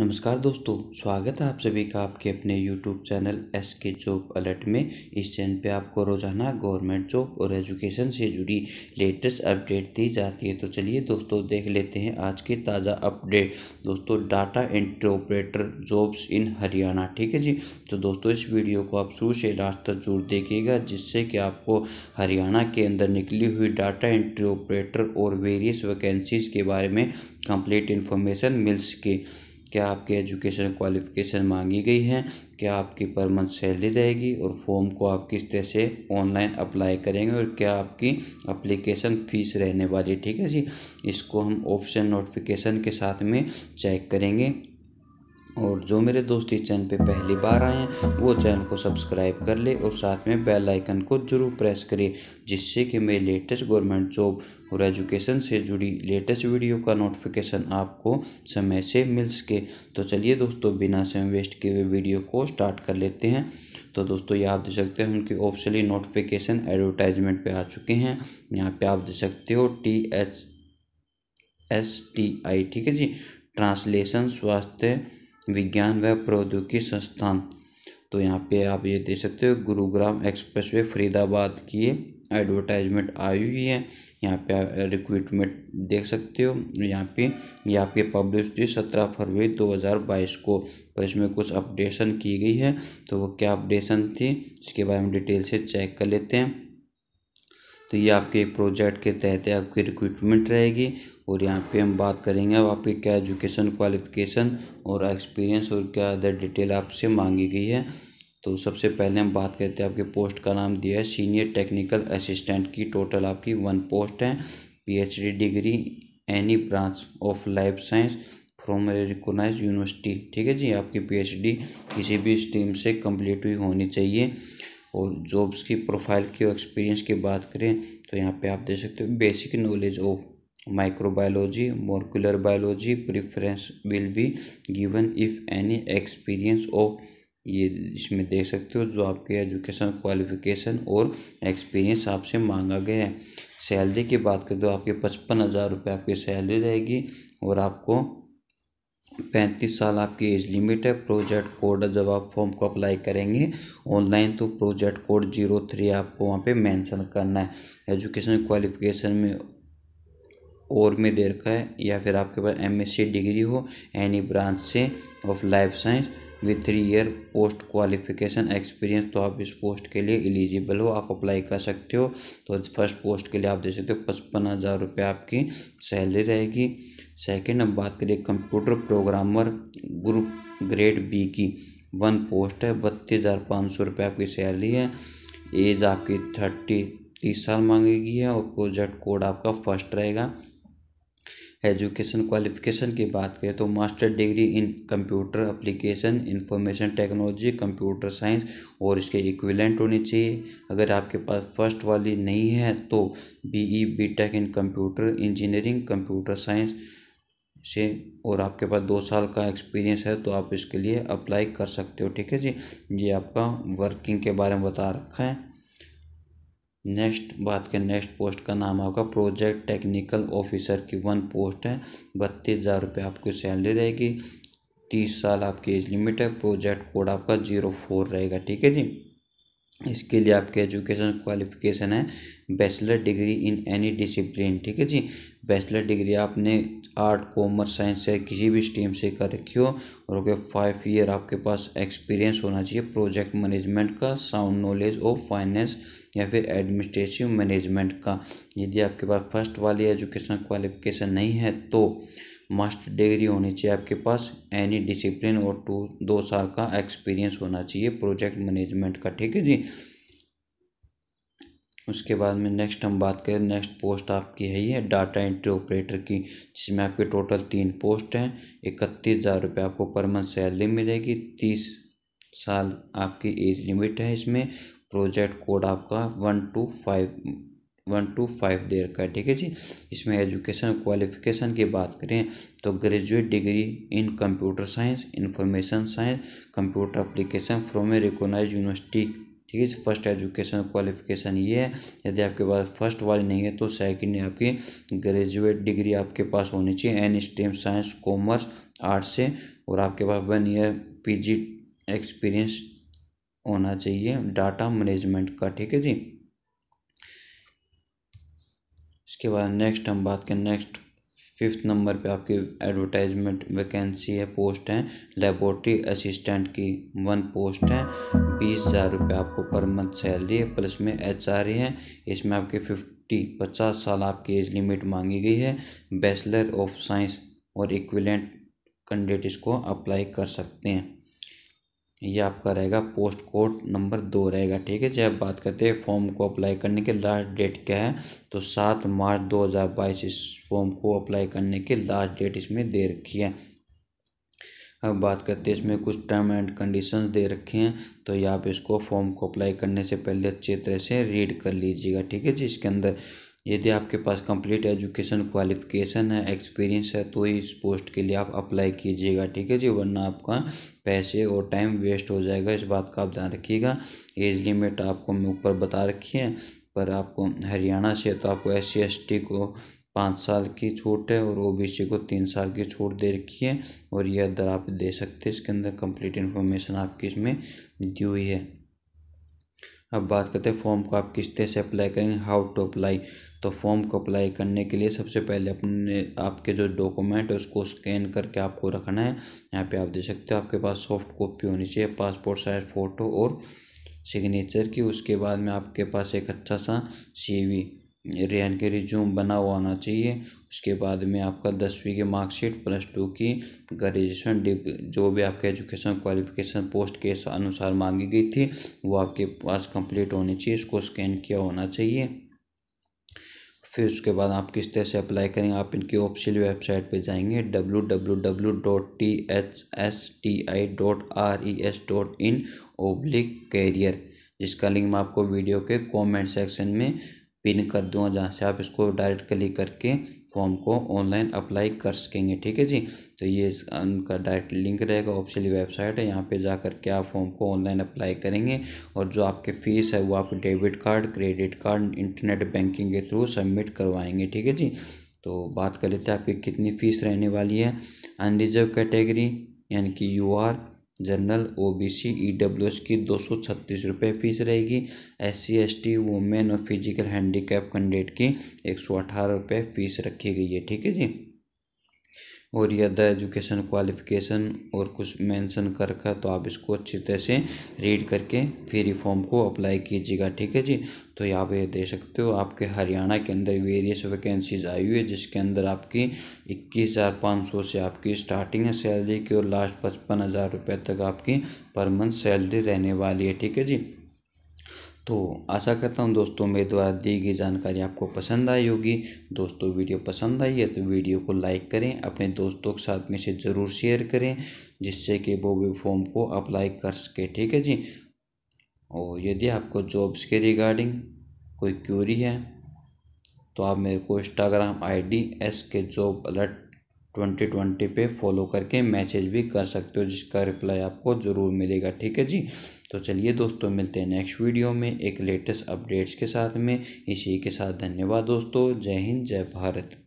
नमस्कार दोस्तों स्वागत है आप सभी का आपके अपने YouTube channel S K job alert में इस चैनल पे आपको रोजाना गवर्नमेंट जॉब और एजुकेशन से जुड़ी लेटेस्ट अपडेट दी जाती है तो चलिए दोस्तों देख लेते हैं आज के ताज़ा अपडेट दोस्तों data entry operator jobs in Haryana ठीक है जी तो दोस्तों इस वीडियो को आप शुरू से लास्ट तक जरूर देखिएगा जिससे कि आपको हरियाणा के अंदर निकली हुई डाटा एंट्री ऑपरेटर और वेरियस वैकेंसीज के बारे में कंप्लीट इन्फॉर्मेशन मिल सके क्या आपकी एजुकेशन क्वालिफ़िकेशन मांगी गई है क्या आपकी पर मंथ सैलरी रहेगी और फॉर्म को आप किस तरह से ऑनलाइन अप्लाई करेंगे और क्या आपकी अप्लीकेशन फ़ीस रहने वाली है ठीक है जी इसको हम ऑप्शन नोटिफिकेशन के साथ में चेक करेंगे और जो मेरे दोस्त इस चैनल पे पहली बार आए हैं वो चैनल को सब्सक्राइब कर ले और साथ में बेल आइकन को जरूर प्रेस करें जिससे कि मेरे लेटेस्ट गवर्नमेंट जॉब और एजुकेशन से जुड़ी लेटेस्ट वीडियो का नोटिफिकेशन आपको समय से मिल सके तो चलिए दोस्तों बिना समय वेस्ट किए हुए वीडियो को स्टार्ट कर लेते हैं तो दोस्तों ये आप देख सकते हैं उनके ऑप्शनली नोटिफिकेशन एडवर्टाइजमेंट पर आ चुके हैं यहाँ पर आप देख सकते हो T H S T I ठीक है जी ट्रांसलेशन स्वास्थ्य विज्ञान व प्रौद्योगिकी संस्थान तो यहाँ पे आप ये देख सकते हो गुरुग्राम एक्सप्रेसवे फरीदाबाद की एडवर्टाइजमेंट आई हुई है यहाँ पे आप रिक्रूटमेंट देख सकते हो यहाँ पे ये आपके पब्लिश हुई सत्रह फरवरी दो हज़ार बाईस को पर तो इसमें कुछ अपडेशन की गई है तो वो क्या अपडेशन थी इसके बारे में डिटेल से चेक कर लेते हैं तो ये आपके एक प्रोजेक्ट के तहत आपकी रिक्रूटमेंट रहेगी और यहाँ पे हम बात करेंगे अब आपकी क्या एजुकेशन क्वालिफिकेशन और एक्सपीरियंस और क्या अदर डिटेल आपसे मांगी गई है तो सबसे पहले हम बात करते हैं आपके पोस्ट का नाम दिया है सीनियर टेक्निकल असिस्टेंट की टोटल आपकी वन पोस्ट है P degree any branch of life science from recognise university ठीक है जी आपकी पीएचडी किसी भी स्ट्रीम से कम्प्लीट हुई होनी चाहिए और जॉब्स की प्रोफाइल की और एक्सपीरियंस की बात करें तो यहाँ पे आप देख सकते हो basic knowledge of microbiology molecular biology preference will be given if any experience of ये इसमें देख सकते हो जो आपके एजुकेशन क्वालिफिकेशन और एक्सपीरियंस आपसे मांगा गया है सैलरी की बात कर दो तो आपके पचपन हज़ार रुपये आपकी सैलरी रहेगी और आपको पैंतीस साल आपकी एज लिमिट है प्रोजेक्ट कोड जब आप फॉर्म को अप्लाई करेंगे ऑनलाइन तो प्रोजेक्ट कोड जीरो थ्री आपको वहाँ पे मेंशन करना है एजुकेशन क्वालिफिकेशन में और में दे रखा है या फिर आपके पास एम डिग्री हो एनी ब्रांच से of life science with three year post qualification experience तो आप इस पोस्ट के लिए एलिजिबल हो आप अप्लाई कर सकते हो तो फर्स्ट पोस्ट के लिए आप दे सकते हो पचपन हज़ार रुपये आपकी सैलरी रहेगी सेकेंड हम बात करें computer programmer group grade B की वन पोस्ट है बत्तीस हज़ार पाँच सौ रुपये आपकी सैलरी है एज आपकी थर्टी तीस साल मांगेगी है और प्रोजेक्ट कोड आपका फर्स्ट रहेगा एजुकेशन क्वालिफिकेशन की बात करें तो master degree in computer application information technology computer science और इसके इक्विलेंट होने चाहिए अगर आपके पास फर्स्ट वाली नहीं है तो B E B tech in computer engineering computer science से और आपके पास दो साल का एक्सपीरियंस है तो आप इसके लिए अप्लाई कर सकते हो ठीक है जी ये आपका वर्किंग के बारे में बता रखा है नेक्स्ट बात करें नेक्स्ट पोस्ट का नाम आपका प्रोजेक्ट टेक्निकल ऑफिसर की वन पोस्ट है बत्तीस हज़ार रुपये आपकी सैलरी रहेगी तीस साल आपकी एज लिमिट है प्रोजेक्ट कोड आपका जीरो फोर रहेगा ठीक है जी इसके लिए आपके एजुकेशन क्वालिफिकेशन है bachelor degree in any discipline ठीक है जी बैचलर डिग्री आपने आर्ट कॉमर्स साइंस से किसी भी स्ट्रीम से कर रखी हो और ओके फाइव ईयर आपके पास एक्सपीरियंस होना चाहिए प्रोजेक्ट मैनेजमेंट का साउंड नॉलेज ऑफ फाइनेंस या फिर एडमिनिस्ट्रेटिव मैनेजमेंट का यदि आपके पास फर्स्ट वाली एजुकेशन क्वालिफिकेशन नहीं है तो मास्टर डिग्री होनी चाहिए आपके पास एनी डिसिप्लिन और टू दो साल का एक्सपीरियंस होना चाहिए प्रोजेक्ट मैनेजमेंट का ठीक है जी उसके बाद में नेक्स्ट हम बात करें नेक्स्ट पोस्ट आपकी है ये डाटा एंट्री ऑपरेटर की जिसमें आपके टोटल तीन पोस्ट हैं इकतीस हज़ार रुपये आपको पर मंथ सैलरी मिलेगी तीस साल आपकी एज लिमिट है इसमें प्रोजेक्ट कोड आपका one two five one two five दे रखा है ठीक है जी इसमें एजुकेशन क्वालिफिकेशन की बात करें तो graduate degree in computer science information science computer application from a recognise university ठीक है फर्स्ट एजुकेशन क्वालिफिकेशन ये है यदि आपके पास फर्स्ट वाली नहीं है तो सेकंड है आपकी ग्रेजुएट डिग्री आपके पास होनी चाहिए an stem science commerce arts से और आपके पास वन ईयर पीजी एक्सपीरियंस होना चाहिए डाटा मैनेजमेंट का ठीक है जी इसके बाद नेक्स्ट हम बात करें नेक्स्ट फिफ्थ नंबर पे आपकी एडवर्टाइजमेंट वैकेंसी है पोस्ट है लेबोरेटरी असिस्टेंट की वन पोस्ट है बीस हज़ार रुपये आपको पर मंथ सैलरी है प्लस में एच आर है इसमें आपके फिफ्टी पचास साल आपकी एज लिमिट मांगी गई है बैचलर ऑफ साइंस और इक्विलेंट कैंडिडेट इसको अप्लाई कर सकते हैं ये आपका रहेगा पोस्ट कोड नंबर दो रहेगा ठीक है जब बात करते हैं फॉर्म को अप्लाई करने के लास्ट डेट क्या है तो सात मार्च 2022 इस फॉर्म को अप्लाई करने की लास्ट डेट इसमें दे रखी है अब बात करते हैं इसमें कुछ टर्म एंड कंडीशंस दे रखे हैं तो ये आप इसको फॉर्म को अप्लाई करने से पहले अच्छे तरह से रीड कर लीजिएगा ठीक है जी इसके अंदर यदि आपके पास कंप्लीट एजुकेशन क्वालिफिकेशन है एक्सपीरियंस है तो ही इस पोस्ट के लिए आप अप्लाई कीजिएगा ठीक है जी वरना आपका पैसे और टाइम वेस्ट हो जाएगा इस बात का आप ध्यान रखिएगा एज लिमिट आपको मैं ऊपर बता रखी है पर आपको हरियाणा से तो आपको एस सी को पाँच साल की छूट है और ओबीसी को तीन साल की छूट दे रखी है और यह दर आप दे सकते हैं इसके अंदर कंप्लीट इन्फॉर्मेशन आपकी इसमें दी हुई है अब बात करते हैं फॉर्म को आप किस तरह से अप्लाई करेंगे हाउ टू अप्लाई तो फॉर्म को अप्लाई करने के लिए सबसे पहले अपने आपके जो डॉक्यूमेंट है उसको स्कैन करके आपको रखना है यहाँ पे आप देख सकते हो आपके पास सॉफ्ट कॉपी होनी चाहिए पासपोर्ट साइज फ़ोटो और सिग्नेचर की उसके बाद में आपके पास एक अच्छा सा सी रेहन के रिज्यूम बना हुआ होना चाहिए उसके बाद में आपका दसवीं के मार्कशीट प्लस टू की ग्रेजुएशन डिग्री जो भी आपके एजुकेशन क्वालिफिकेशन पोस्ट के अनुसार मांगी गई थी वो आपके पास कंप्लीट होनी चाहिए इसको स्कैन किया होना चाहिए फिर उसके बाद आप किस तरह से अप्लाई करेंगे आप इनकी ऑफिशियल वेबसाइट पे जाएंगे W W W dot T H S T I dot R E S dot in oblique career जिसका लिंक मैं आपको वीडियो के कमेंट सेक्शन में पिन कर दूँ जहाँ से आप इसको डायरेक्ट क्लिक करके फॉर्म को ऑनलाइन अप्लाई कर सकेंगे ठीक है जी तो ये उनका डायरेक्ट लिंक रहेगा ऑप्शन वेबसाइट है यहाँ पे जा कर के आप फॉर्म को ऑनलाइन अप्लाई करेंगे और जो आपके फीस है वो आप debit card credit card internet banking के थ्रू सबमिट करवाएंगे ठीक है जी तो बात कर लेते हैं आपकी कितनी फ़ीस रहने वाली है अनरिजर्व कैटेगरी यानी कि U R general O B C E W की दो सौ छत्तीस रुपये फ़ीस रहेगी S C S T women और फिजिकल हैंडीकैप कैंडिडेट की एक सौ अठारह रुपये फ़ीस रखी गई है ठीक है जी और या द एजुकेशन क्वालिफिकेशन और कुछ मेंशन कर का तो आप इसको अच्छी तरह से रीड करके फिर फॉर्म को अप्लाई कीजिएगा ठीक है जी तो यहाँ पे दे सकते हो आपके हरियाणा के अंदर वेरियस वैकेंसीज आई हुई है जिसके अंदर आपकी इक्कीस हज़ार पाँच सौ से आपकी स्टार्टिंग है सैलरी की और लास्ट पचपन हज़ार रुपये तक आपकी पर मंथ सैलरी रहने वाली है ठीक है जी तो आशा करता हूँ दोस्तों मेरे द्वारा दी गई जानकारी आपको पसंद आई होगी दोस्तों वीडियो पसंद आई है तो वीडियो को लाइक करें अपने दोस्तों के साथ में से ज़रूर शेयर करें जिससे कि वो भी फॉर्म को अप्लाई कर सके ठीक है जी और यदि आपको जॉब्स के रिगार्डिंग कोई क्यूरी है तो आप मेरे को Instagram I D S K job alert twenty twenty पे फॉलो करके मैसेज भी कर सकते हो जिसका रिप्लाई आपको ज़रूर मिलेगा ठीक है जी तो चलिए दोस्तों मिलते हैं नेक्स्ट वीडियो में एक लेटेस्ट अपडेट्स के साथ में इसी के साथ धन्यवाद दोस्तों जय हिंद जय भारत